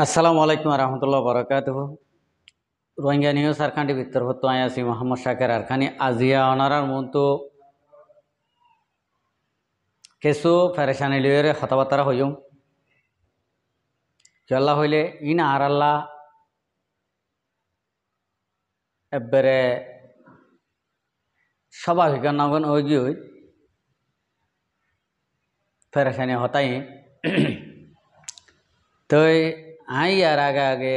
আসসালামু আলাইকুম রহমতুল্লাহ বরকাত রোহিঙ্গা নিউজ আরখানটি বিত্তর হতো আয়াসি মোহাম্মদ শাকের আরখানি আজিয়া অনারার মতো কেসু ফেরেশানি লিয়ে হতাবার্তা হইম কেলা হইলে ইন আর আল্লাহ এবারে স্বাভাবিক নগন ওই গিয়ে ফেরেশানি হতাই তই আই আর আগে আগে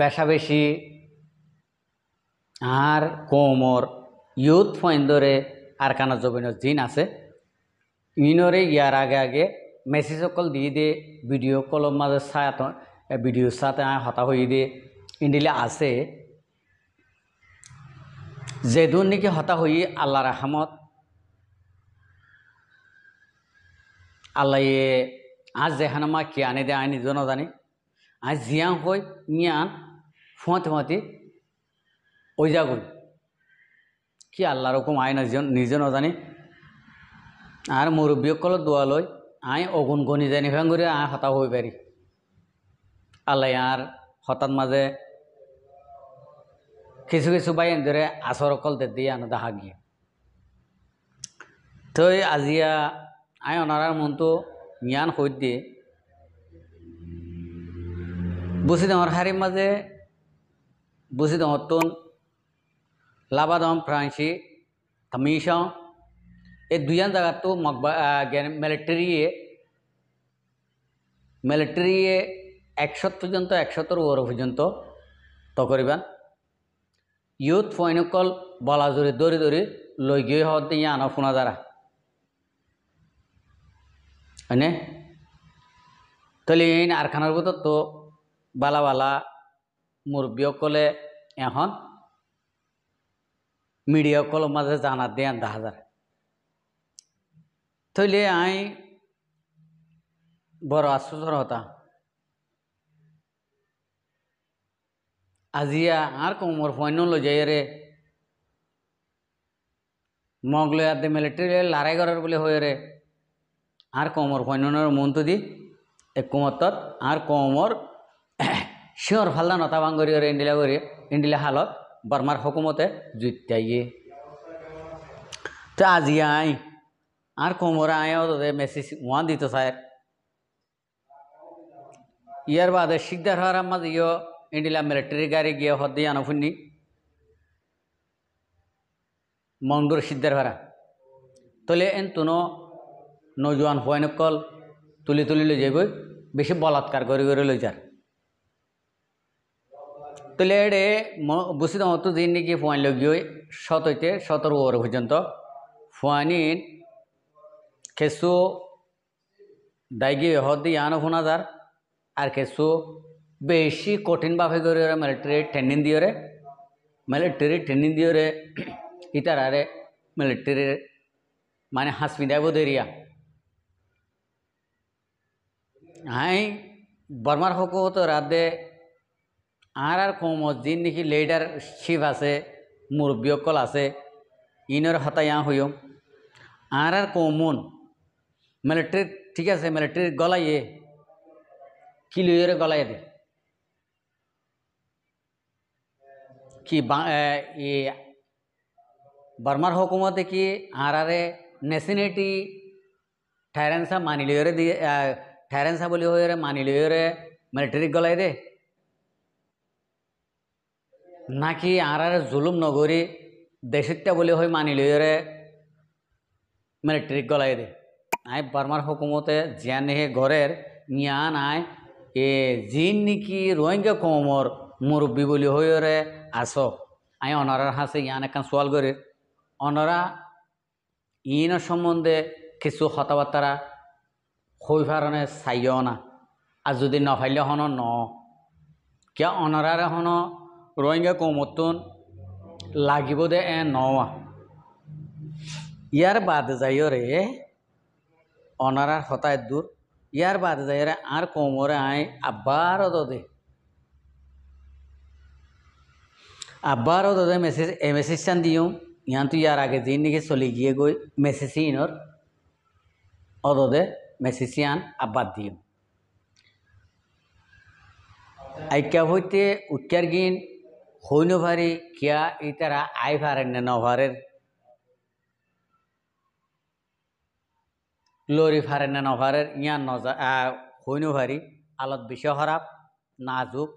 বেশা বেশি আর কোমর ইউথ ফয়েন্দরে আর কানা জবিন জিন আছে ইনরে ইয়ার আগে আগে মেসেজ অকল দিয়ে দিয়ে ভিডিও কলর মাঝে সাত ভিডিও সাথে হতা হয়ে দিয়ে ইন্ডিলে আছে যেদুন নাকি হতা হয়ে আল্লাহ রাহামত আল্লাহ আজ মা কি আনে দে আইনি জন জানি আর জিয়া হই ইয়ান ফুঁত ফুঁতি ওই যাগুন কি আল্লাহ রকম আয় না নিজে নজানি আর মুরব্বীসকলত দোয়া লই আই অগুন গণি জানি ফ্যাং করে আই হতা হয়ে পারি আল্লাহ আর হঠাৎ মাঝে কিছু কিছু বাই ধরে আসর অকল দে দিয়ে আনো দেখা গিয়ে তো আজিয়া আই অনারার মনটো জ্ঞান সৈত দিয়ে বুঝি দেওয়ার হারি মাঝে বুঝি দেওয়ার তুন লাভা দম ফ্রান্সি থামিস এই দুইয়ান জায়গাত তো মিলিটারি মিলিটারি একশো পর্যন্ত একশোর ওর পর্যন্ত তো করিবান ইউথ ফৈনকল বলা জোরে দৌড়ি দৌড়ি লই গিয়ে হতে দিয়ে আনো ফোনা দ্বারা হয়নে তাহলে এই আরখানার ভিতর তো বালাবালা মুরব্বীসকলে এখন মিডিয়াসকলের মাঝে জানা দিয়ে দেখা যায় থইলে আই বড় আশ্চর্যর হতা আজিয়া আর কোমর ফৈন লজাই রে মগলে আর দে মিলিটারি লড়াই করার বলে হয়ে রে আর কোমর ফৈনের মন তো দি এক কোমর তৎ আর কোমর সিঁৰ ফাল্লা নটা বাংগৰিয়ৰ ইন্ডিলা গরি ইন্ডিলা হালত বর্মার হকুমতে জুইত তো আজি আই আর কোমরা আয়ও তোদের মেসেজ ওয়ান দিত স্যার ইয়ার বাদে শিকদার হওয়ার আমার ইয়ো ইন্ডিলা মিলিটারি গাড়ি গিয়ে দিয়ে আনো ফুননি মন্ডুর সিদ্ধার ভাড়া তলে এন তুন নজওয়ান হয়নকল তুলি তুলি লই যাইব বেশি বলাৎকার করে করে লই যার তাহলে বুঝি দাও মতো দিন নাকি ফুয়ান লোক শত হইতে সতেরো ওভার পর্যন্ত ফুয়ানির কেসু দায়গি হদি ইয়ানো ফোনা যার আর কেসু বেশি কঠিনভাবে করে মিলিটারি ট্রেনিং রে মিলিটারি ট্রেনিং ইতার আরে মিলিটারি মানে হাসপিদাব দেরিয়া হাই বর্মার হকো তো রাতে আর আর কমত যিন নাকি লিডার শিপ আছে মুরব্বীসকল আছে ইনর হতায়া হইম আর আর কৌমন মিলিটারির ঠিক আছে মিলিটারির গলাইয়ে কি লইরে গলাই দে কি বার্মার হকুমতে কি আর আরে নেশনিটি ঠাইরেন্সা মানি লইরে দিয়ে ঠাইরেন্সা বলি হয়ে মানি লইরে মিলিটারিক গলাই দে নাকি আর জুলুম নগরী দেশেরটা বলে হয়ে মানি লইরে মিলিটারি মানে গলাই দে আই বার্মার হুকুমতে জিয়ান নেহে ঘরের নিয়া নাই এ জিন নিকি রোহিঙ্গা কমর মুরব্বী বলে হইরে আস আই অনারার হাসে ইয়ান একখান সোয়াল করে অনরা ইন সম্বন্ধে কিছু হতাবার্তারা হই ফারণে চাইও না আর যদি নফাইলে হন ন কিয় অনরারে হন রোহিঙ্গা কৌমতন লাগিব দে এ নওয়া ইয়ার বাদ যাইও রে অনারার হতায় দূর ইয়ার বাদ যাই রে আর কৌমরে আই আবার দে আবার দে মেসেজ এ মেসেজ চান দিও ইয়ান তো ইয়ার আগে দিন নাকি চলি গিয়ে গই মেসেজ ইনর অদদে মেসেজ ইয়ান আবার দিও আইকা হইতে উৎকার গিন হইন কিয়া ইতারা আই ভারেন না নভারের লরি ভারেন না নভারের ইয়া নজা হইন আলত বিশ্ব হরাপ নাজুক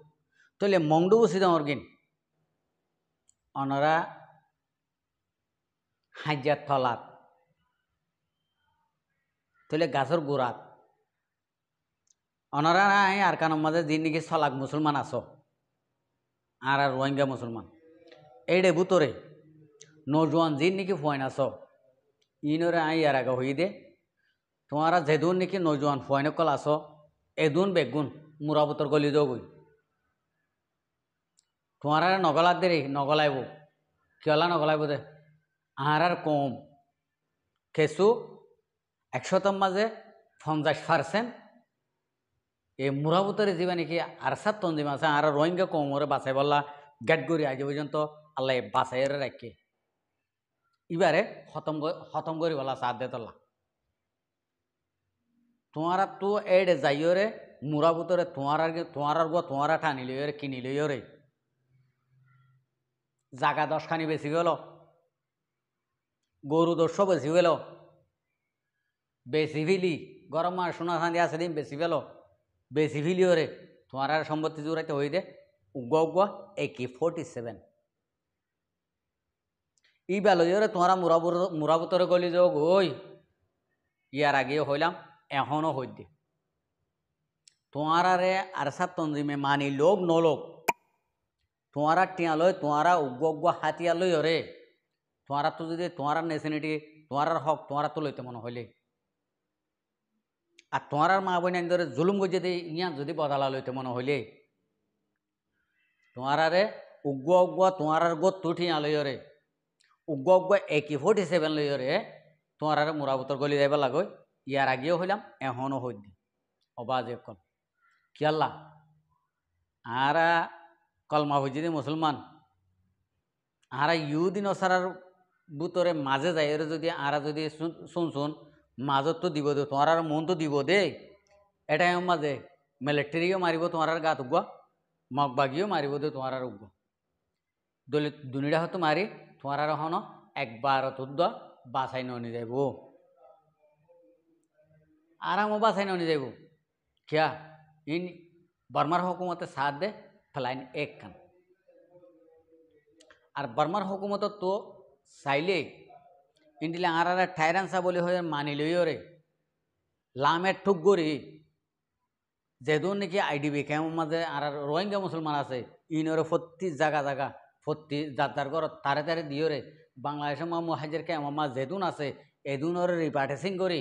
তলে মংডু বসি দর্গিন অনরা হাজার থলাত তলে গাছর গুড়াত অনরা নাই আর কানোর মাঝে যিনি নাকি ছলাক মুসলমান আছো আর আর রোহিঙ্গা মুসলমান এইডে বুতরে নজওয়ান জিন নাকি ফয়ন আস ইনরে আই আর আগে হই দে তোমারা যেদুন নাকি নজওয়ান ফয়ন কল আস এদুন বেগুন বুতর গলি দই তোমারা নগলা দে নগলাইব কেলা নগলাইব দে আর আর কম কেঁচু একশতম মাঝে পঞ্চাশ পার্সেন্ট এ মুরাবুতরে যে নাকি কি আরসার তঞ্জিমা আছে আর রোহিঙ্গা কমরে বাছাই বললা গেট গড়ি আজ পর্যন্ত আল্লাহ বাছাইয়ের রাখে এবারে খতম খতম করি বলা সাত তোলা তোমারা তো এডে যাইও রে মুরাবুতরে তোমার তোমার গো তোমারা লই রে লই রে জাগা দশখানি বেশি গেল গরু দশ বেশি গেল বেশি ভিলি গরম মাস সোনা সান্দি আছে দিন বেশি গেল বেশি ভিলিওরে তোমার আর সম্পত্তি জোড়াইতে হই দে উগ এ কে ফোর্টি সেভেন ই বেলো তোমারা তোমার মুরাবতরে গলি যোগ হই ইয়ার আগেও হইলাম এখনও হই দে তোমারারে আর সাত তঞ্জিমে মানি লোক নলোক তোমারা টিয়া লয় তোমারা উগ্র উগ্র হাতিয়া লই রে তোমারা তো যদি তোমার নেশনিটি তোমার হক তোমারা তো লইতে মনে হইলে আর তোমার আর মা বোন ধরে জুলুম গজি যদি ইয়া যদি বদলা লইতে মনে হইলে তোমার আরে উগ্র উগ্র তোমার আর গোত তুঠি আলইয় রে উগ্র উগ্র একই ফোর্টি হিসেবে লইয় রে তোমার আর মোরাবতর গলি যাইব লাগে ইয়ার আগেও হইলাম এখনও হই দি অবাজ এখন কি আল্লাহ আর কলমা হইজি মুসলমান আর ইউদিন অসারার বুতরে মাঝে যাই যদি আরা যদি শুন শুন মাজত তো দিব দে তোমার আর মন তো দিব দে এটাই মাঝে মিলিটারিও মারিব তোমার আর গা উগুয়া মগবাগিও মারিব দে তোমার আর উগুয়া দলিত দুনিটা হতো মারি তোমার আর হন একবার তুদ্দ বাছাই ননি যাইব আরামও বাছাই ননি যাইব কিয়া ইন বর্মার হকুমতে সাথ দে ফেলাইন এক খান আর বর্মার হকুমত তো চাইলেই ইন্ডিলে আঁরারা ঠাইরানসা বলি হয়ে মানি লইও রে লামের ঠুক গরি যেহেতু নাকি আইডিবি কেমন মাঝে আর রোহিঙ্গা মুসলমান আছে ইনরে ফত্তি জাগা জাগা ফত্তি যাত্রার ঘর তারে তারে দিও রে বাংলাদেশের মা মহাজের কেমন মা যেদুন আছে ওরে রিপার্টেসিং করি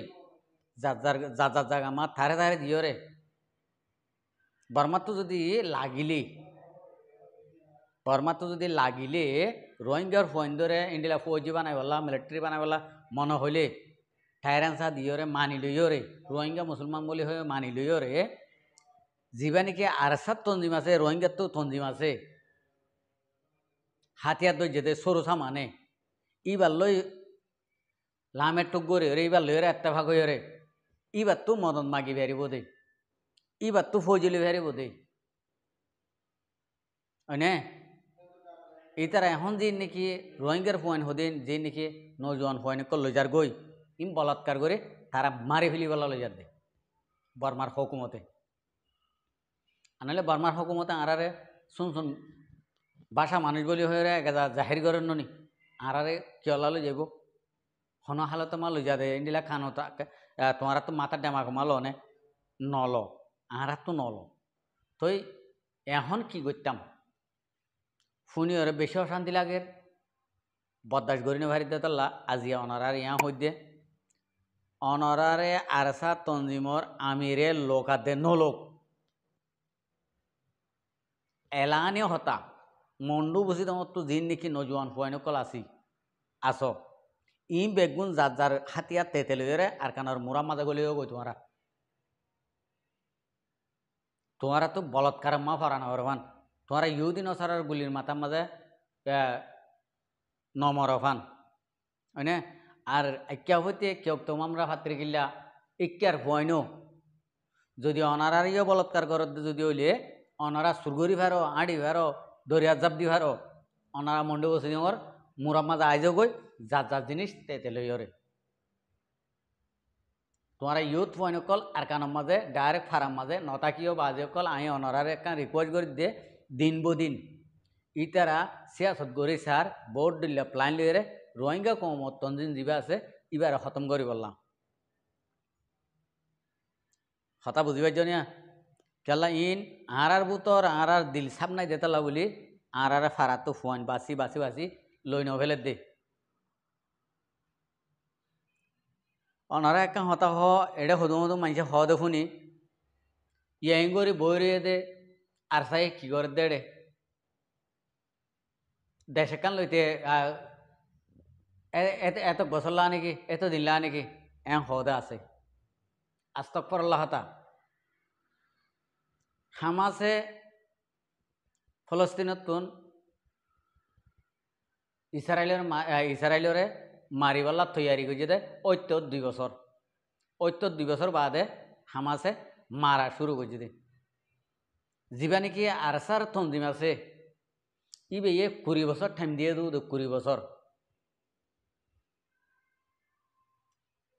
যার যার জাগা মা তারে তারে দিও রে বর্মাত্ম যদি লাগিলি বর্মাত্ম যদি লাগিলে রোহিঙ্গার সৈন্যরে ইন্ডিয়া ফৌজি বানাইবলা মিলিটারি বানাইবলা মনে হইলে ঠাইরান্সা দিয়রে মানি লইয়রে রোহিঙ্গা মুসলমান বলি হয়ে মানি লইয়রে যিবা নাকি আরসাত তঞ্জিম আছে রোহিঙ্গার তো তঞ্জিম আছে হাতিয়ার দই যেতে সরুসা মানে ইবার লই লামের টুক গড়ে ওরে ইবার লইরে একটা ভাগ হয়ে রে ইবার তো মদন মাগি বেরিব দে ইবার তো ফৌজলি বেরিব দে হয় ইতারা এখন যে নাকি রোহিঙ্গার পয়েন্ট হদিন যে নাকি নজন ফুয়েনক লজার গই ইম বলাৎকার করে তারা মারি বলা লজার দে বর্মার হকুমতে আনলে বর্মার হকুমতে আরারে শুন শুন বাসা মানুষ বলি হয়ে রে গেজা জাহির করেন ননি আরারে কেলা লো যাইব হন হালে তো মা লজা দে ইন্ডিলা খান তোমার তো মাথার ডেমা কমালো নে নল আহারা তো নল তই এখন কি করতাম শুনি ওরা বেশি অশান্তি লাগে বদাস গরিনে ভারিতে তল্লা আজিয়া অনরার ইয়া হইদে অনরারে আরসা তঞ্জিমর আমিরে লোকাতে নলোক এলানি হতা মন্ডু বুঝি তোমার তো জিন নেকি নজওয়ান হুয়াইন কল আসি আস ই বেগুন যার যার হাতিয়া তেতে লইরে আর কানার মুরা মাদা গলিও গই তোমারা তোমারা তো বলৎকার মা ফরানা হরবান তোরা ইহুদিন অসারার গুলির মাথার মাঝে নমর ফান হয়নে আর একা হইতে কেউ তোমরা ভাতৃ গিল্লা ইক্যার ভয়ন যদি অনারারিও বলৎকার করত যদি হইলে অনারা সুরগরি ভারো আড়ি ভারো দরিয়া জাপ দি ভারো অনারা মন্ডে বসে ওর মুরার মাঝে আইজও গই যার যার জিনিস তেতে লই ওরে তোমারা ইউথ ফোন কল আর কানোর মাঝে ডাইরেক্ট ফারাম মাঝে নতাকিও বাজে কল আই অনারারে কান রিকোয়েস্ট করে দিয়ে দিন ದಿನ್ಬೋದಿನ್ ಈ ಥರ ಸಿಯಾ ಸದ್ಗುರಿ ಸಾರ್ ಬೋರ್ಡ್ ಇಲ್ಲ ಪ್ಲಾನ್ಲಿದ್ರೆ ರೋಹಿಂಗ್ಯಾ ಕೋಮ ತಂದಿನ ଯିବା আছে ইবার খতম করি বললাম হতা বুঝিবার জনিয়া কেলা ইন আর আর বুতর আর আর দিল সাপ নাই দেতালা বলি আর আর ফারাত তো ফুয়ান বাসি বাসি বাসি লই নভেলে দে অনারা একা হতা হ এড়ে হদু হদু মানুষে হ দেখুনি ইয়ে গরি বই রে দে সাই কি করে দেড়ে দেশে কান লইতে এত বছর লা নাকি এত দিন লা নাকি এম হদা আছে পর আল্লাহতা হামাসে তুন ইসরায়েলের ইসরায়েলরে মারিবাল্লা তৈয়ারি করছে দে ঐত্য দুই বছর ঐত্য দুই বছর বাদে হামাসে মারা শুরু করছে দে যিবা নেকি আরসার তঞ্জিম আছে ই বেয়ে কুড়ি বছর টাইম দিয়ে দু কুড়ি বছর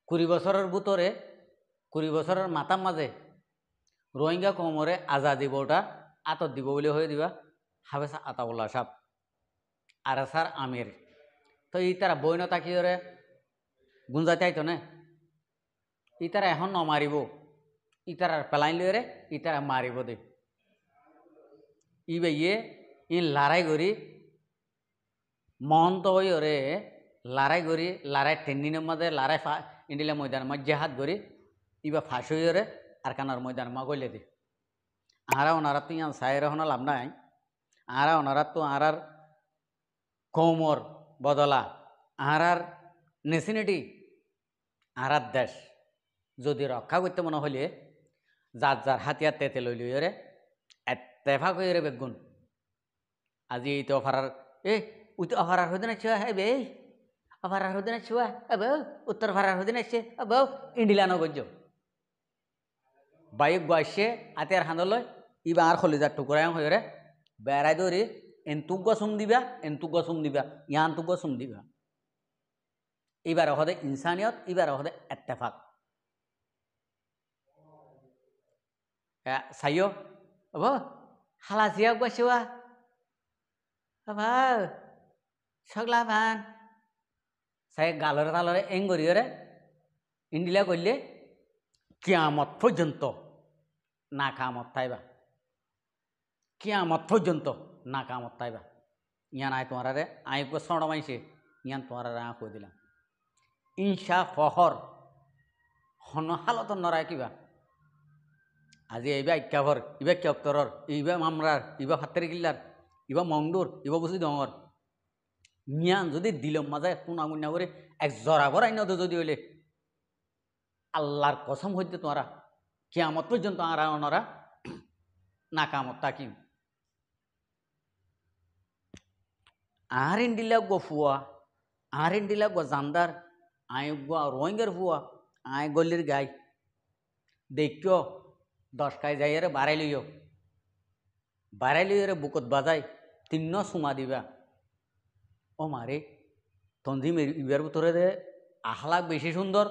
কুড়ি বছরের ভিতরে কুড়ি বছরের মাথার মাঝে রোহিঙ্গা কমরে আজাদি বউটা আতত দিব বলে হয়ে দিবা হাফেজ আতাউল্লাহ সাহ আরসার আমির তো ই তারা বই নতাকিয়রে গুঞ্জাতে আইতো না ই তারা এখন নমারিব ই তারা পেলাইন লইরে ই তারা মারিব দেব ই বাইয়ে ই লারাই গরি মহন্ত ওরে লড়াই গরি লড়াই টেন্ডিনের মধ্যে লড়াই ফা ইন্ডিলে ময়দান মধ্যে হাত গরি ইবা ফাঁস ওরে আর কানার ময়দান মা গলে দি আহারা ওনারা তুই আন সাই রহন লাভ নাই আহারা ওনারা তো আহার কৌমর বদলা আহারার নেসিনিটি আহারার দেশ যদি রক্ষা করতে মনে হলে যার যার হাতিয়ার তেতে লইলি ওরে তেফা কই রে বেগুন আজি এই তো অফার এ ওই তো অফার আর না ছুয়া হ্যাঁ বে অফার আর না ছুয়া আব উত্তর ফারার হতে না সে আব ইন্ডিলানো গজ্য বাইক গাইছে আতে আর হান্দলয় ই বাঙার খলিজার টুকুরায় হয়ে রে বেড়াই দৌড়ি এনতুক গছুম দিবা এনতুক গছুম দিবা ইয়ান্তুক গছুম দিবা এইবার হদে ইনসানিয়ত এইবার হদে এত্তেফাক চাইও হ'ব হালা là gì ông qua chưa? Không hơ. Sắc la man. Sai galore talore engoriyo re. ইন্ডিলা করলে কিয়ামত পর্যন্ত না কামত তাইবা কিয়ামত পর্যন্ত না কামত তাইবা ইয়ান আয় তোমার রে আয় সড় মাইছে ইয়ান তোমার আ আঁ কই দিলাম ইনসা ফহর হন হালত নরায় কিবা আজি এইবা ইক্কাভর ইবা কিয়ক্তরর ইবা মামরার ইবা ফাতের কিল্লার ইবা মংডুর ইবা বুঝি ডঙর নিয়ান যদি দিলম মাজায় পুনাগুনা করে এক জরাবর আইন যদি হ'লে আল্লাহর কসম হইতে তোমরা কেয়ামত পর্যন্ত আরা অনরা নাকামত তাকিম আর দিলা গো ফুয়া আর দিলা গো জান্দার আই গো রোহিঙ্গার ফুয়া আই গলির গাই দেখ দশকায় যাইয়ারে বাড়াই লইও বাড়াই লইয়ারে বুকত বাজাই তিন্ন সুমা দিবা ও মারে তঞ্জিম ইবার বুতরে দে আহলাক বেশি সুন্দর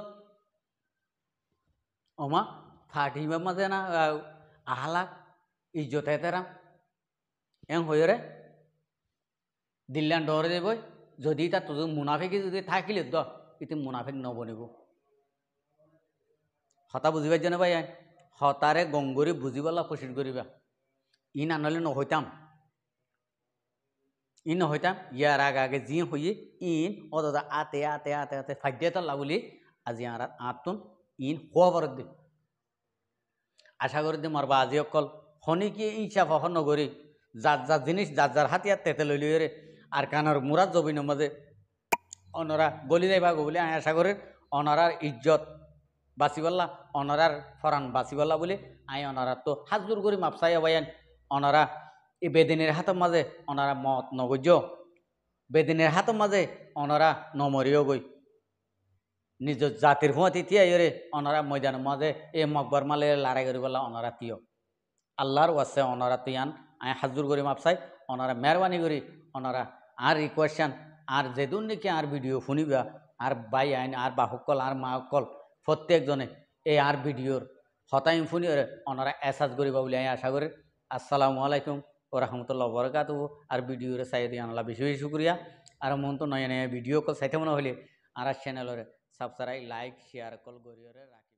ওমা বা মাঝে না আহলাক ইজ্জত হেতেরাম এম হয়ে রে দিল্লান ডরে দেব যদি তা তোর মুনাফিকে যদি থাকিলে দ ইতি মুনাফিক নবনিব হতা বুঝিবার জন্য ভাই হতারে হ্যাঁ, গঙ্গরি বুঝিবলা কোশিশ করিবা ই না নহলে নহইতাম ই নহৈতাম ইয়াৰ আগে আগে যি হইয়ে ইন অত আতে আতে আতে আতে ফাইডিয়ে এটা বলি আজি আর আঁতুন ইন হওয়া পরের দিন আশা করি দিম মারবা আজি অকল শনি কি ইচ্ছা ফখন যাত যার যার যাত যাৰ হাত ইয়াত তেতে লৈ লইলি রে আর কানের মুরাদ জবিন মাঝে অনরা গলি যাইবা গবলি আশা কৰি অনৰাৰ ইজ্জত বাসিওয়াল্লা অনরার ফরান বাসিওয়াল্লা বলে আই অনরা তো হাত জোর করে মাপসাই আবায়ান অনরা এই বেদিনের হাতের মাঝে অনরা মত নগজ্য বেদিনের হাতের মাঝে অনরা নমরিও গই নিজ জাতির হুঁয়া তিতিয়া ইয়ে অনরা ময়দান মাঝে এ মকবর মালে লড়াই করিবলা অনরা তিয় আল্লাহর ওয়াসে অনরা তিয়ান আয় হাজুর করি মাপসাই অনারা মেহরবানি করি অনারা আর রিকোয়েশন আর যেদুন নাকি আর ভিডিও শুনিবা আর বাই আইন আর বাহকল আর মা অকল প্রত্যেকজনে এই আর ভিডিওর হতাইম ফুনিয়রে ওনারা এসাজ করিব বলে আমি আশা করি আসসালামু আলাইকুম ও রহমতুল্লাহ বরকাত আর ভিডিওরে চাই দিয়ে আনলা বেশি বেশি শুক্রিয়া আর মন তো নয় নয় ভিডিও কল চাইতে মনে হলে আর চ্যানেলের সাবস্ক্রাইব লাইক শেয়ার কল করিয়ে রাখি